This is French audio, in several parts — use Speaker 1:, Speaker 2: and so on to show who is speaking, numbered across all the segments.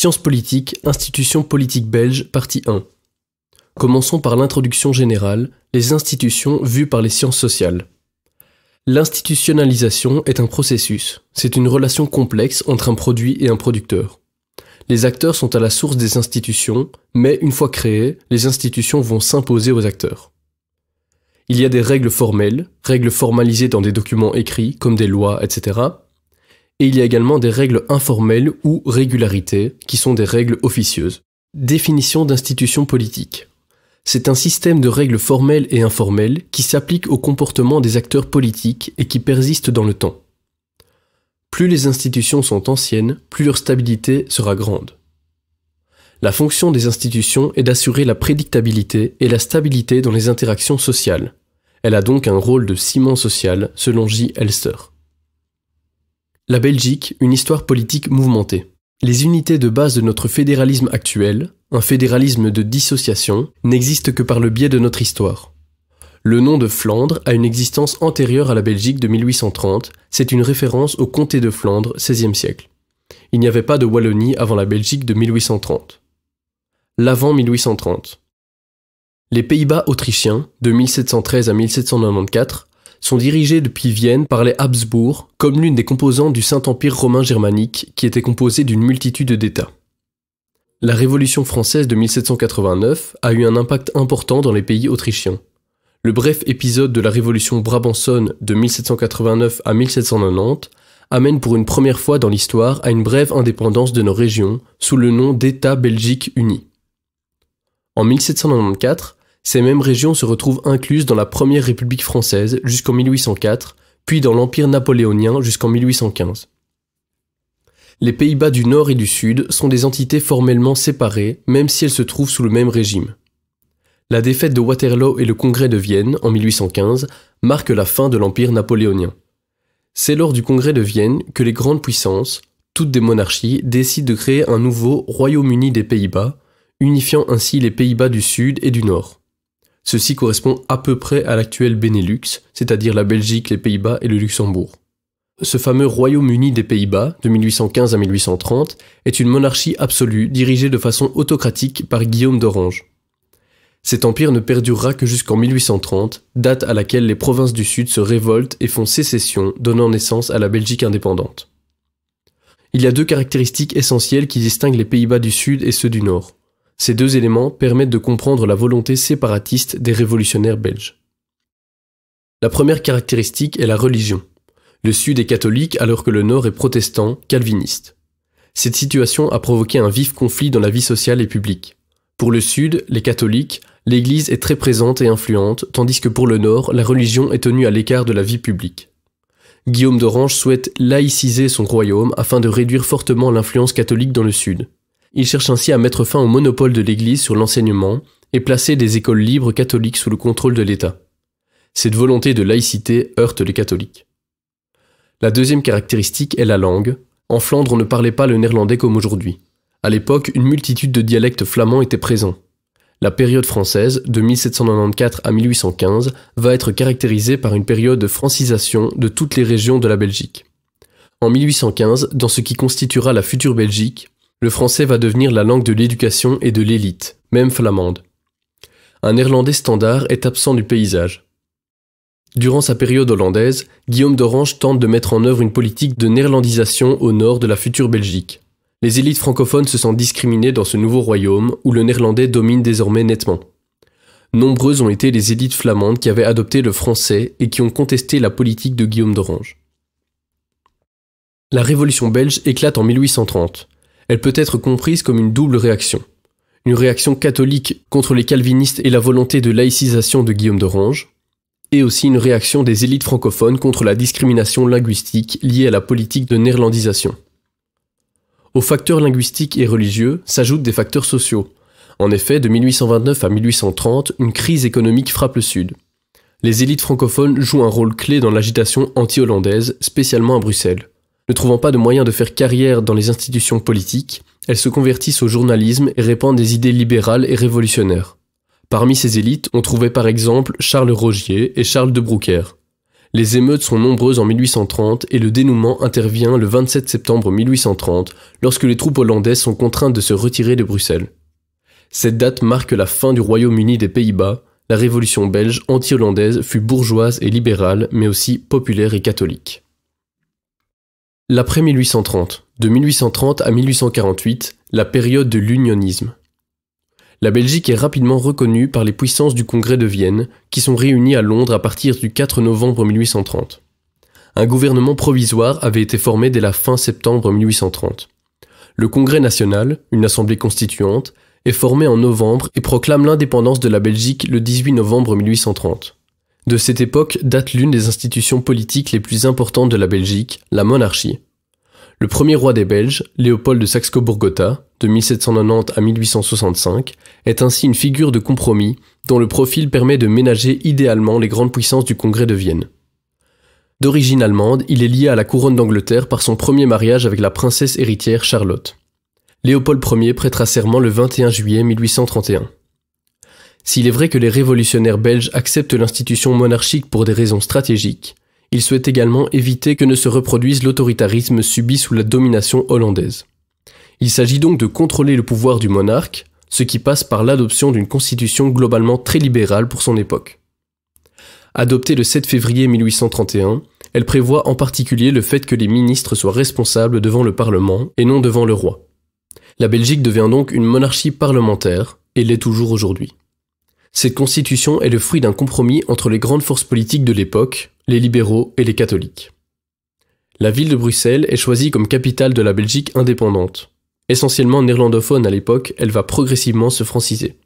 Speaker 1: Sciences politiques, institutions politiques belges, partie 1. Commençons par l'introduction générale, les institutions vues par les sciences sociales. L'institutionnalisation est un processus, c'est une relation complexe entre un produit et un producteur. Les acteurs sont à la source des institutions, mais une fois créées, les institutions vont s'imposer aux acteurs. Il y a des règles formelles, règles formalisées dans des documents écrits comme des lois, etc., et il y a également des règles informelles ou régularités, qui sont des règles officieuses. Définition d'institution politique. C'est un système de règles formelles et informelles qui s'applique au comportement des acteurs politiques et qui persiste dans le temps. Plus les institutions sont anciennes, plus leur stabilité sera grande. La fonction des institutions est d'assurer la prédictabilité et la stabilité dans les interactions sociales. Elle a donc un rôle de ciment social selon J. Elster. La Belgique, une histoire politique mouvementée. Les unités de base de notre fédéralisme actuel, un fédéralisme de dissociation, n'existent que par le biais de notre histoire. Le nom de Flandre a une existence antérieure à la Belgique de 1830, c'est une référence au comté de Flandre, XVIe siècle. Il n'y avait pas de Wallonie avant la Belgique de 1830. L'avant 1830. Les Pays-Bas autrichiens, de 1713 à 1794, sont dirigés depuis Vienne par les Habsbourg, comme l'une des composantes du Saint-Empire romain germanique qui était composé d'une multitude d'États. La Révolution française de 1789 a eu un impact important dans les pays autrichiens. Le bref épisode de la Révolution brabançonne de 1789 à 1790 amène pour une première fois dans l'histoire à une brève indépendance de nos régions sous le nom d'État Belgique uni. En 1794, ces mêmes régions se retrouvent incluses dans la Première République française jusqu'en 1804, puis dans l'Empire napoléonien jusqu'en 1815. Les Pays-Bas du Nord et du Sud sont des entités formellement séparées, même si elles se trouvent sous le même régime. La défaite de Waterloo et le Congrès de Vienne en 1815 marquent la fin de l'Empire napoléonien. C'est lors du Congrès de Vienne que les grandes puissances, toutes des monarchies, décident de créer un nouveau Royaume-Uni des Pays-Bas, unifiant ainsi les Pays-Bas du Sud et du Nord. Ceci correspond à peu près à l'actuel Benelux, c'est-à-dire la Belgique, les Pays-Bas et le Luxembourg. Ce fameux Royaume-Uni des Pays-Bas, de 1815 à 1830, est une monarchie absolue dirigée de façon autocratique par Guillaume d'Orange. Cet empire ne perdurera que jusqu'en 1830, date à laquelle les provinces du Sud se révoltent et font sécession, donnant naissance à la Belgique indépendante. Il y a deux caractéristiques essentielles qui distinguent les Pays-Bas du Sud et ceux du Nord. Ces deux éléments permettent de comprendre la volonté séparatiste des révolutionnaires belges. La première caractéristique est la religion. Le Sud est catholique alors que le Nord est protestant, calviniste. Cette situation a provoqué un vif conflit dans la vie sociale et publique. Pour le Sud, les catholiques, l'Église est très présente et influente, tandis que pour le Nord, la religion est tenue à l'écart de la vie publique. Guillaume d'Orange souhaite laïciser son royaume afin de réduire fortement l'influence catholique dans le Sud. Il cherche ainsi à mettre fin au monopole de l'Église sur l'enseignement et placer des écoles libres catholiques sous le contrôle de l'État. Cette volonté de laïcité heurte les catholiques. La deuxième caractéristique est la langue. En Flandre, on ne parlait pas le néerlandais comme aujourd'hui. À l'époque, une multitude de dialectes flamands étaient présents. La période française, de 1794 à 1815, va être caractérisée par une période de francisation de toutes les régions de la Belgique. En 1815, dans ce qui constituera la future Belgique, le français va devenir la langue de l'éducation et de l'élite, même flamande. Un néerlandais standard est absent du paysage. Durant sa période hollandaise, Guillaume d'Orange tente de mettre en œuvre une politique de néerlandisation au nord de la future Belgique. Les élites francophones se sentent discriminées dans ce nouveau royaume où le néerlandais domine désormais nettement. Nombreuses ont été les élites flamandes qui avaient adopté le français et qui ont contesté la politique de Guillaume d'Orange. La Révolution belge éclate en 1830 elle peut être comprise comme une double réaction. Une réaction catholique contre les calvinistes et la volonté de laïcisation de Guillaume d'Orange, et aussi une réaction des élites francophones contre la discrimination linguistique liée à la politique de néerlandisation. Aux facteurs linguistiques et religieux s'ajoutent des facteurs sociaux. En effet, de 1829 à 1830, une crise économique frappe le Sud. Les élites francophones jouent un rôle clé dans l'agitation anti-hollandaise, spécialement à Bruxelles. Ne trouvant pas de moyen de faire carrière dans les institutions politiques, elles se convertissent au journalisme et répandent des idées libérales et révolutionnaires. Parmi ces élites, on trouvait par exemple Charles Rogier et Charles de Brouckère. Les émeutes sont nombreuses en 1830 et le dénouement intervient le 27 septembre 1830 lorsque les troupes hollandaises sont contraintes de se retirer de Bruxelles. Cette date marque la fin du Royaume-Uni des Pays-Bas. La révolution belge anti-hollandaise fut bourgeoise et libérale, mais aussi populaire et catholique. L'après 1830, de 1830 à 1848, la période de l'unionisme. La Belgique est rapidement reconnue par les puissances du Congrès de Vienne, qui sont réunies à Londres à partir du 4 novembre 1830. Un gouvernement provisoire avait été formé dès la fin septembre 1830. Le Congrès national, une assemblée constituante, est formé en novembre et proclame l'indépendance de la Belgique le 18 novembre 1830. De cette époque date l'une des institutions politiques les plus importantes de la Belgique, la monarchie. Le premier roi des Belges, Léopold de saxe gotha de 1790 à 1865, est ainsi une figure de compromis dont le profil permet de ménager idéalement les grandes puissances du Congrès de Vienne. D'origine allemande, il est lié à la couronne d'Angleterre par son premier mariage avec la princesse héritière Charlotte. Léopold Ier prêtera serment le 21 juillet 1831. S'il est vrai que les révolutionnaires belges acceptent l'institution monarchique pour des raisons stratégiques, ils souhaitent également éviter que ne se reproduise l'autoritarisme subi sous la domination hollandaise. Il s'agit donc de contrôler le pouvoir du monarque, ce qui passe par l'adoption d'une constitution globalement très libérale pour son époque. Adoptée le 7 février 1831, elle prévoit en particulier le fait que les ministres soient responsables devant le Parlement et non devant le roi. La Belgique devient donc une monarchie parlementaire, et l'est toujours aujourd'hui. Cette constitution est le fruit d'un compromis entre les grandes forces politiques de l'époque, les libéraux et les catholiques. La ville de Bruxelles est choisie comme capitale de la Belgique indépendante. Essentiellement néerlandophone à l'époque, elle va progressivement se franciser.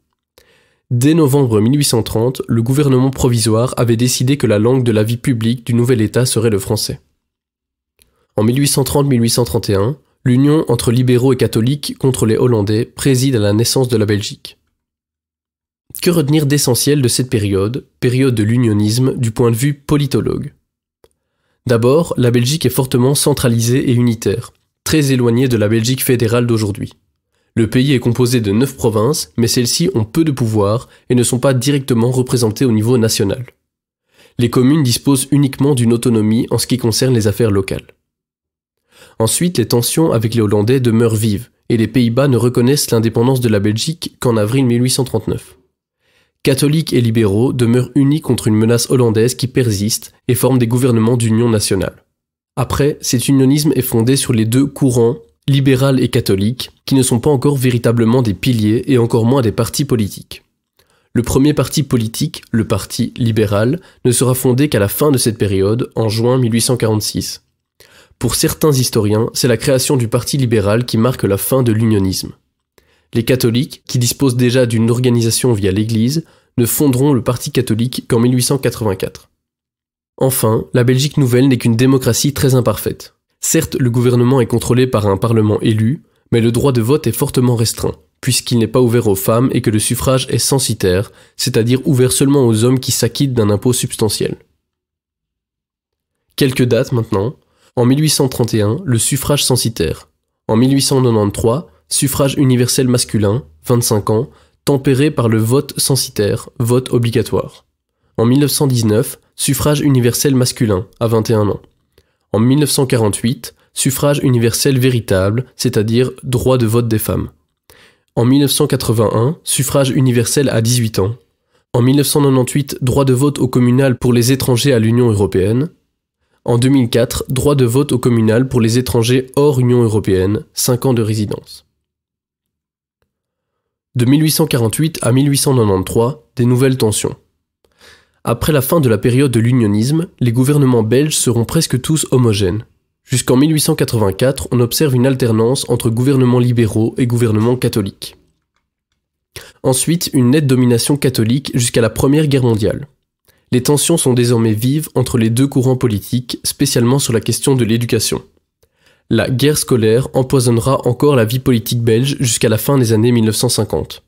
Speaker 1: Dès novembre 1830, le gouvernement provisoire avait décidé que la langue de la vie publique du nouvel État serait le français. En 1830-1831, l'union entre libéraux et catholiques contre les Hollandais préside à la naissance de la Belgique. Que retenir d'essentiel de cette période, période de l'unionisme, du point de vue politologue D'abord, la Belgique est fortement centralisée et unitaire, très éloignée de la Belgique fédérale d'aujourd'hui. Le pays est composé de neuf provinces, mais celles-ci ont peu de pouvoir et ne sont pas directement représentées au niveau national. Les communes disposent uniquement d'une autonomie en ce qui concerne les affaires locales. Ensuite, les tensions avec les Hollandais demeurent vives, et les Pays-Bas ne reconnaissent l'indépendance de la Belgique qu'en avril 1839. Catholiques et libéraux demeurent unis contre une menace hollandaise qui persiste et forment des gouvernements d'union nationale. Après, cet unionisme est fondé sur les deux courants, libéral et catholique, qui ne sont pas encore véritablement des piliers et encore moins des partis politiques. Le premier parti politique, le Parti libéral, ne sera fondé qu'à la fin de cette période, en juin 1846. Pour certains historiens, c'est la création du Parti libéral qui marque la fin de l'unionisme. Les catholiques, qui disposent déjà d'une organisation via l'Église, ne fonderont le Parti catholique qu'en 1884. Enfin, la Belgique nouvelle n'est qu'une démocratie très imparfaite. Certes, le gouvernement est contrôlé par un parlement élu, mais le droit de vote est fortement restreint, puisqu'il n'est pas ouvert aux femmes et que le suffrage est censitaire, c'est-à-dire ouvert seulement aux hommes qui s'acquittent d'un impôt substantiel. Quelques dates maintenant. En 1831, le suffrage censitaire. En 1893, suffrage universel masculin, 25 ans, tempéré par le vote censitaire, vote obligatoire. En 1919, suffrage universel masculin, à 21 ans. En 1948, suffrage universel véritable, c'est-à-dire droit de vote des femmes. En 1981, suffrage universel à 18 ans. En 1998, droit de vote au communal pour les étrangers à l'Union européenne. En 2004, droit de vote au communal pour les étrangers hors Union européenne, 5 ans de résidence. De 1848 à 1893, des nouvelles tensions. Après la fin de la période de l'unionisme, les gouvernements belges seront presque tous homogènes. Jusqu'en 1884, on observe une alternance entre gouvernements libéraux et gouvernements catholiques. Ensuite, une nette domination catholique jusqu'à la Première Guerre mondiale. Les tensions sont désormais vives entre les deux courants politiques, spécialement sur la question de l'éducation. La guerre scolaire empoisonnera encore la vie politique belge jusqu'à la fin des années 1950.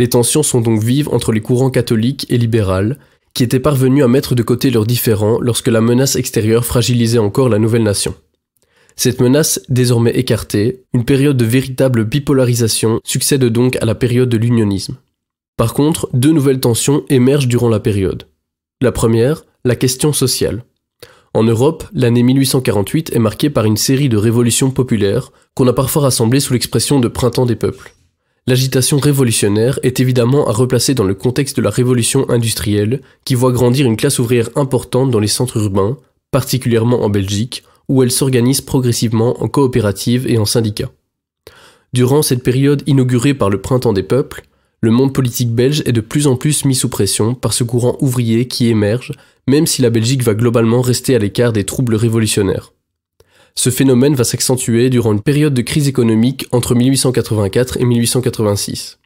Speaker 1: Les tensions sont donc vives entre les courants catholiques et libéraux qui étaient parvenus à mettre de côté leurs différends lorsque la menace extérieure fragilisait encore la nouvelle nation. Cette menace, désormais écartée, une période de véritable bipolarisation succède donc à la période de l'unionisme. Par contre, deux nouvelles tensions émergent durant la période. La première, la question sociale. En Europe, l'année 1848 est marquée par une série de révolutions populaires qu'on a parfois rassemblées sous l'expression de printemps des peuples. L'agitation révolutionnaire est évidemment à replacer dans le contexte de la révolution industrielle qui voit grandir une classe ouvrière importante dans les centres urbains, particulièrement en Belgique, où elle s'organise progressivement en coopératives et en syndicats. Durant cette période inaugurée par le printemps des peuples, le monde politique belge est de plus en plus mis sous pression par ce courant ouvrier qui émerge, même si la Belgique va globalement rester à l'écart des troubles révolutionnaires. Ce phénomène va s'accentuer durant une période de crise économique entre 1884 et 1886.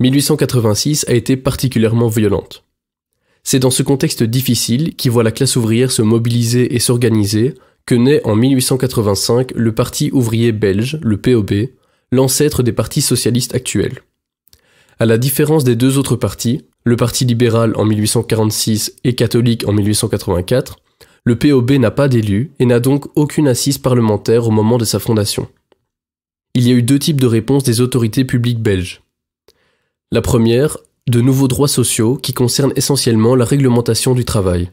Speaker 1: 1886 a été particulièrement violente. C'est dans ce contexte difficile qui voit la classe ouvrière se mobiliser et s'organiser que naît en 1885 le Parti ouvrier belge, le POB, l'ancêtre des partis socialistes actuels. À la différence des deux autres partis, le Parti libéral en 1846 et catholique en 1884, le POB n'a pas d'élu et n'a donc aucune assise parlementaire au moment de sa fondation. Il y a eu deux types de réponses des autorités publiques belges. La première, de nouveaux droits sociaux qui concernent essentiellement la réglementation du travail.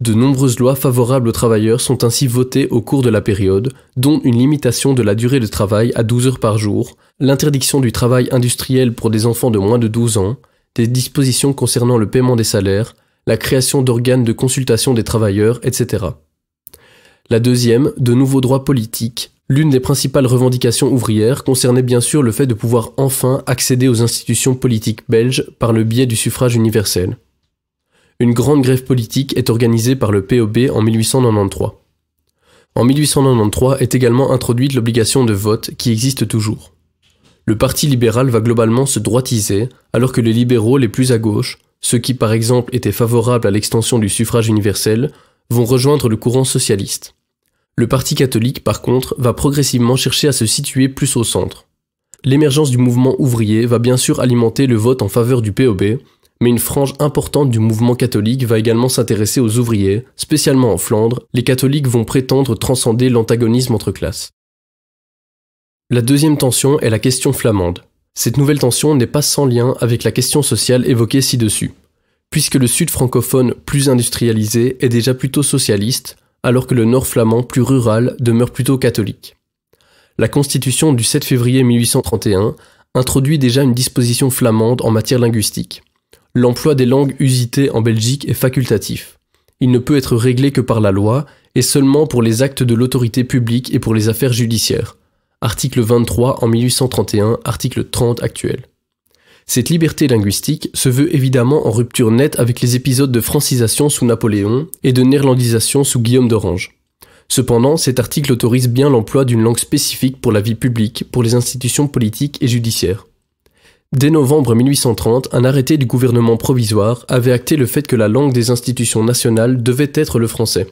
Speaker 1: De nombreuses lois favorables aux travailleurs sont ainsi votées au cours de la période, dont une limitation de la durée de travail à 12 heures par jour, l'interdiction du travail industriel pour des enfants de moins de 12 ans, des dispositions concernant le paiement des salaires, la création d'organes de consultation des travailleurs, etc. La deuxième, de nouveaux droits politiques. L'une des principales revendications ouvrières concernait bien sûr le fait de pouvoir enfin accéder aux institutions politiques belges par le biais du suffrage universel une grande grève politique est organisée par le POB en 1893. En 1893 est également introduite l'obligation de vote qui existe toujours. Le Parti libéral va globalement se droitiser, alors que les libéraux les plus à gauche, ceux qui par exemple étaient favorables à l'extension du suffrage universel, vont rejoindre le courant socialiste. Le Parti catholique, par contre, va progressivement chercher à se situer plus au centre. L'émergence du mouvement ouvrier va bien sûr alimenter le vote en faveur du POB, mais une frange importante du mouvement catholique va également s'intéresser aux ouvriers, spécialement en Flandre, les catholiques vont prétendre transcender l'antagonisme entre classes. La deuxième tension est la question flamande. Cette nouvelle tension n'est pas sans lien avec la question sociale évoquée ci-dessus, puisque le sud francophone plus industrialisé est déjà plutôt socialiste, alors que le nord flamand plus rural demeure plutôt catholique. La constitution du 7 février 1831 introduit déjà une disposition flamande en matière linguistique l'emploi des langues usitées en Belgique est facultatif. Il ne peut être réglé que par la loi, et seulement pour les actes de l'autorité publique et pour les affaires judiciaires. Article 23 en 1831, article 30 actuel. Cette liberté linguistique se veut évidemment en rupture nette avec les épisodes de francisation sous Napoléon et de néerlandisation sous Guillaume d'Orange. Cependant, cet article autorise bien l'emploi d'une langue spécifique pour la vie publique, pour les institutions politiques et judiciaires. Dès novembre 1830, un arrêté du gouvernement provisoire avait acté le fait que la langue des institutions nationales devait être le français.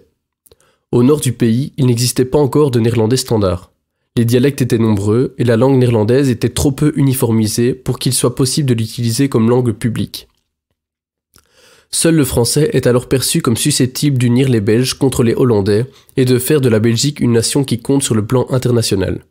Speaker 1: Au nord du pays, il n'existait pas encore de néerlandais standard. Les dialectes étaient nombreux et la langue néerlandaise était trop peu uniformisée pour qu'il soit possible de l'utiliser comme langue publique. Seul le français est alors perçu comme susceptible d'unir les Belges contre les Hollandais et de faire de la Belgique une nation qui compte sur le plan international.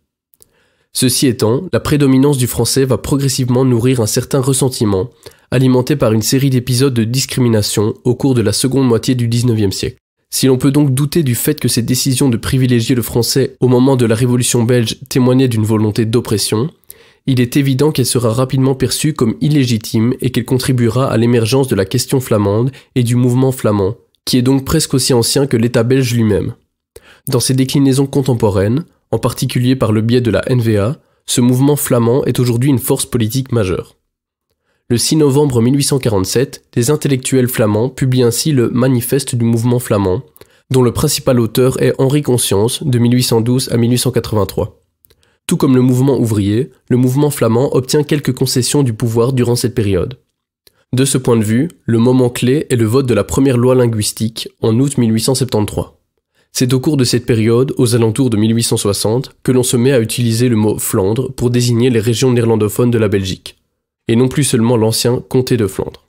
Speaker 1: Ceci étant, la prédominance du français va progressivement nourrir un certain ressentiment, alimenté par une série d'épisodes de discrimination au cours de la seconde moitié du XIXe siècle. Si l'on peut donc douter du fait que cette décision de privilégier le français au moment de la Révolution belge témoignait d'une volonté d'oppression, il est évident qu'elle sera rapidement perçue comme illégitime et qu'elle contribuera à l'émergence de la question flamande et du mouvement flamand, qui est donc presque aussi ancien que l'État belge lui-même. Dans ses déclinaisons contemporaines, en particulier par le biais de la NVA, ce mouvement flamand est aujourd'hui une force politique majeure. Le 6 novembre 1847, des intellectuels flamands publient ainsi le Manifeste du mouvement flamand, dont le principal auteur est Henri Conscience de 1812 à 1883. Tout comme le mouvement ouvrier, le mouvement flamand obtient quelques concessions du pouvoir durant cette période. De ce point de vue, le moment clé est le vote de la première loi linguistique en août 1873. C'est au cours de cette période, aux alentours de 1860, que l'on se met à utiliser le mot Flandre pour désigner les régions néerlandophones de la Belgique, et non plus seulement l'ancien comté de Flandre.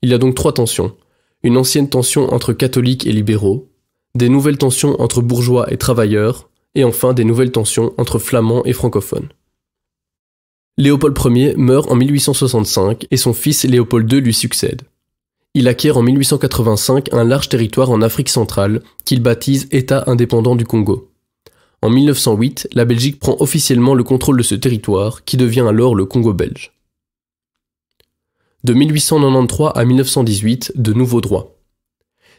Speaker 1: Il y a donc trois tensions. Une ancienne tension entre catholiques et libéraux, des nouvelles tensions entre bourgeois et travailleurs, et enfin des nouvelles tensions entre flamands et francophones. Léopold Ier meurt en 1865 et son fils Léopold II lui succède. Il acquiert en 1885 un large territoire en Afrique centrale, qu'il baptise État indépendant du Congo. En 1908, la Belgique prend officiellement le contrôle de ce territoire, qui devient alors le Congo belge. De 1893 à 1918, de nouveaux droits.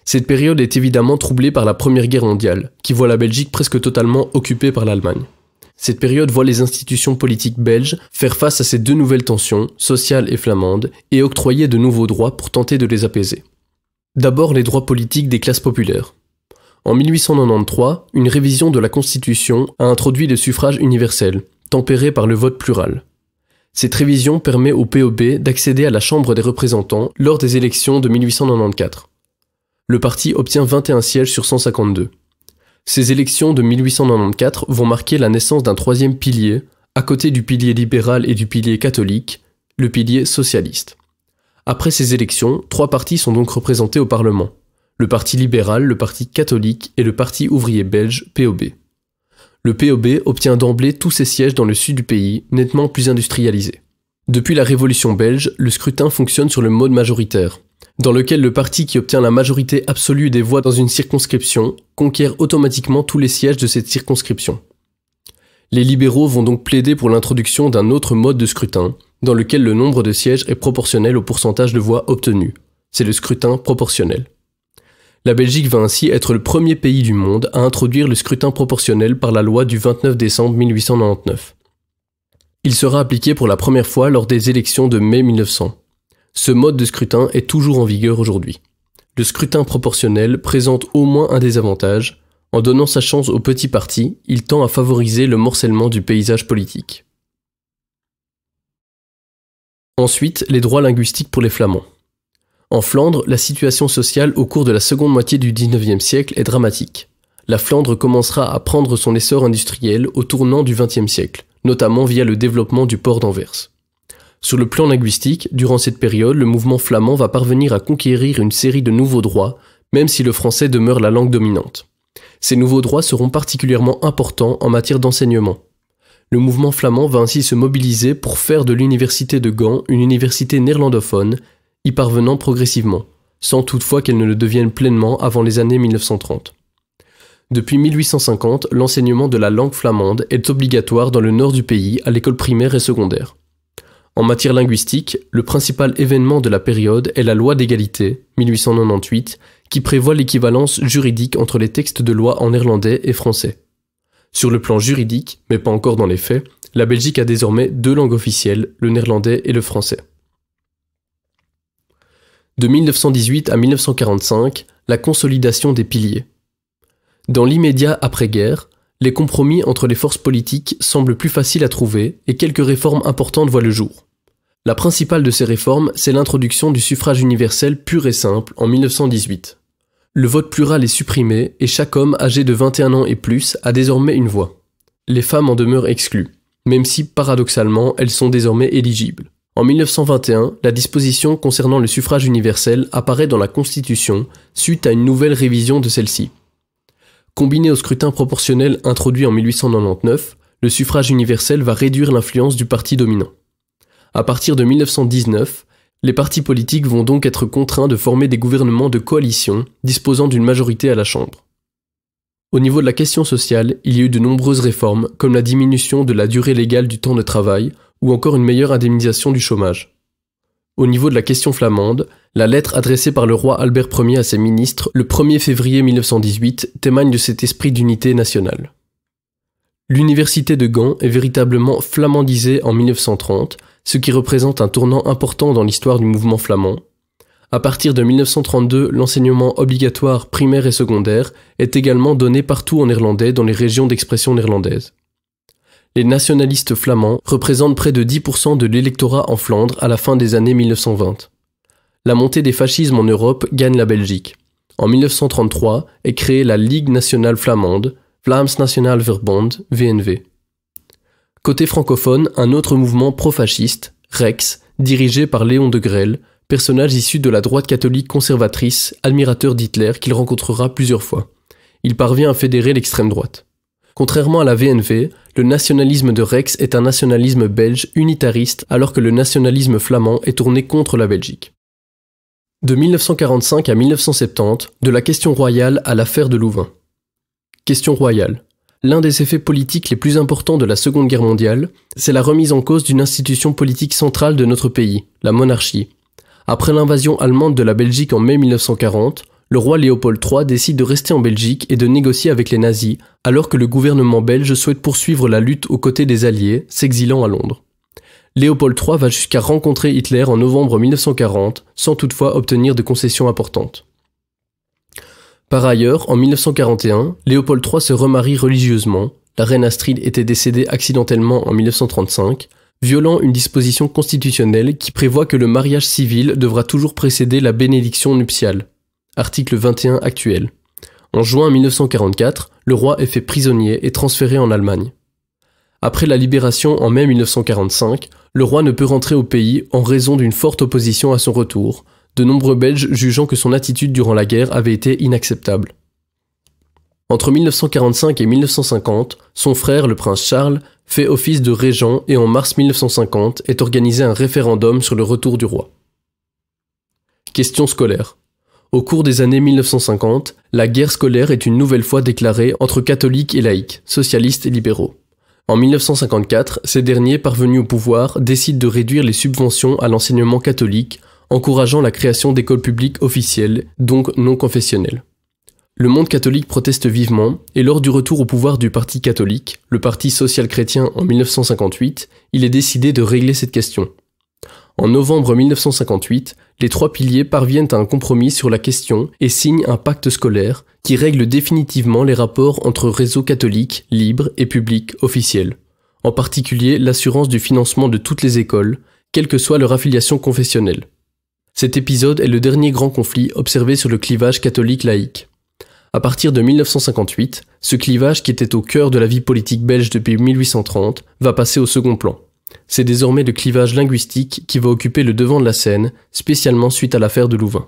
Speaker 1: Cette période est évidemment troublée par la Première Guerre mondiale, qui voit la Belgique presque totalement occupée par l'Allemagne. Cette période voit les institutions politiques belges faire face à ces deux nouvelles tensions, sociales et flamandes, et octroyer de nouveaux droits pour tenter de les apaiser. D'abord les droits politiques des classes populaires. En 1893, une révision de la Constitution a introduit le suffrage universel, tempéré par le vote plural. Cette révision permet au POB d'accéder à la Chambre des représentants lors des élections de 1894. Le parti obtient 21 sièges sur 152. Ces élections de 1894 vont marquer la naissance d'un troisième pilier, à côté du pilier libéral et du pilier catholique, le pilier socialiste. Après ces élections, trois partis sont donc représentés au Parlement. Le Parti libéral, le Parti catholique et le Parti ouvrier belge, POB. Le POB obtient d'emblée tous ses sièges dans le sud du pays, nettement plus industrialisé. Depuis la Révolution belge, le scrutin fonctionne sur le mode majoritaire, dans lequel le parti qui obtient la majorité absolue des voix dans une circonscription conquiert automatiquement tous les sièges de cette circonscription. Les libéraux vont donc plaider pour l'introduction d'un autre mode de scrutin, dans lequel le nombre de sièges est proportionnel au pourcentage de voix obtenues. C'est le scrutin proportionnel. La Belgique va ainsi être le premier pays du monde à introduire le scrutin proportionnel par la loi du 29 décembre 1899. Il sera appliqué pour la première fois lors des élections de mai 1900. Ce mode de scrutin est toujours en vigueur aujourd'hui. Le scrutin proportionnel présente au moins un désavantage. En donnant sa chance aux petits partis, il tend à favoriser le morcellement du paysage politique. Ensuite, les droits linguistiques pour les Flamands. En Flandre, la situation sociale au cours de la seconde moitié du XIXe siècle est dramatique. La Flandre commencera à prendre son essor industriel au tournant du XXe siècle, notamment via le développement du port d'Anvers. Sur le plan linguistique, durant cette période, le mouvement flamand va parvenir à conquérir une série de nouveaux droits, même si le français demeure la langue dominante. Ces nouveaux droits seront particulièrement importants en matière d'enseignement. Le mouvement flamand va ainsi se mobiliser pour faire de l'université de Gand une université néerlandophone, y parvenant progressivement, sans toutefois qu'elle ne le devienne pleinement avant les années 1930. Depuis 1850, l'enseignement de la langue flamande est obligatoire dans le nord du pays à l'école primaire et secondaire. En matière linguistique, le principal événement de la période est la loi d'égalité, 1898, qui prévoit l'équivalence juridique entre les textes de loi en néerlandais et français. Sur le plan juridique, mais pas encore dans les faits, la Belgique a désormais deux langues officielles, le néerlandais et le français. De 1918 à 1945, la consolidation des piliers. Dans l'immédiat après-guerre, les compromis entre les forces politiques semblent plus faciles à trouver et quelques réformes importantes voient le jour. La principale de ces réformes, c'est l'introduction du suffrage universel pur et simple en 1918. Le vote plural est supprimé et chaque homme âgé de 21 ans et plus a désormais une voix. Les femmes en demeurent exclues, même si paradoxalement elles sont désormais éligibles. En 1921, la disposition concernant le suffrage universel apparaît dans la Constitution suite à une nouvelle révision de celle-ci. Combiné au scrutin proportionnel introduit en 1899, le suffrage universel va réduire l'influence du parti dominant. À partir de 1919, les partis politiques vont donc être contraints de former des gouvernements de coalition disposant d'une majorité à la Chambre. Au niveau de la question sociale, il y a eu de nombreuses réformes, comme la diminution de la durée légale du temps de travail ou encore une meilleure indemnisation du chômage. Au niveau de la question flamande, la lettre adressée par le roi Albert Ier à ses ministres le 1er février 1918 témoigne de cet esprit d'unité nationale. L'université de Gand est véritablement flamandisée en 1930, ce qui représente un tournant important dans l'histoire du mouvement flamand. À partir de 1932, l'enseignement obligatoire primaire et secondaire est également donné partout en néerlandais dans les régions d'expression néerlandaise les nationalistes flamands représentent près de 10% de l'électorat en Flandre à la fin des années 1920. La montée des fascismes en Europe gagne la Belgique. En 1933 est créée la Ligue nationale flamande, Vlaams National Verbond, VNV. Côté francophone, un autre mouvement pro-fasciste, Rex, dirigé par Léon de Grelle, personnage issu de la droite catholique conservatrice, admirateur d'Hitler qu'il rencontrera plusieurs fois. Il parvient à fédérer l'extrême droite. Contrairement à la VNV, le nationalisme de Rex est un nationalisme belge unitariste alors que le nationalisme flamand est tourné contre la Belgique. De 1945 à 1970, de la question royale à l'affaire de Louvain. Question royale. L'un des effets politiques les plus importants de la Seconde Guerre mondiale, c'est la remise en cause d'une institution politique centrale de notre pays, la monarchie. Après l'invasion allemande de la Belgique en mai 1940, le roi Léopold III décide de rester en Belgique et de négocier avec les nazis, alors que le gouvernement belge souhaite poursuivre la lutte aux côtés des Alliés, s'exilant à Londres. Léopold III va jusqu'à rencontrer Hitler en novembre 1940, sans toutefois obtenir de concessions importantes. Par ailleurs, en 1941, Léopold III se remarie religieusement, la reine Astrid était décédée accidentellement en 1935, violant une disposition constitutionnelle qui prévoit que le mariage civil devra toujours précéder la bénédiction nuptiale. Article 21 actuel. En juin 1944, le roi est fait prisonnier et transféré en Allemagne. Après la libération en mai 1945, le roi ne peut rentrer au pays en raison d'une forte opposition à son retour, de nombreux Belges jugeant que son attitude durant la guerre avait été inacceptable. Entre 1945 et 1950, son frère, le prince Charles, fait office de régent et en mars 1950 est organisé un référendum sur le retour du roi. Question scolaire. Au cours des années 1950, la guerre scolaire est une nouvelle fois déclarée entre catholiques et laïcs, socialistes et libéraux. En 1954, ces derniers, parvenus au pouvoir, décident de réduire les subventions à l'enseignement catholique, encourageant la création d'écoles publiques officielles, donc non confessionnelles. Le monde catholique proteste vivement, et lors du retour au pouvoir du Parti catholique, le Parti social-chrétien en 1958, il est décidé de régler cette question. En novembre 1958, les trois piliers parviennent à un compromis sur la question et signent un pacte scolaire qui règle définitivement les rapports entre réseaux catholiques, libres et publics officiels, en particulier l'assurance du financement de toutes les écoles, quelle que soit leur affiliation confessionnelle. Cet épisode est le dernier grand conflit observé sur le clivage catholique-laïque. À partir de 1958, ce clivage qui était au cœur de la vie politique belge depuis 1830 va passer au second plan. C'est désormais le clivage linguistique qui va occuper le devant de la scène, spécialement suite à l'affaire de Louvain.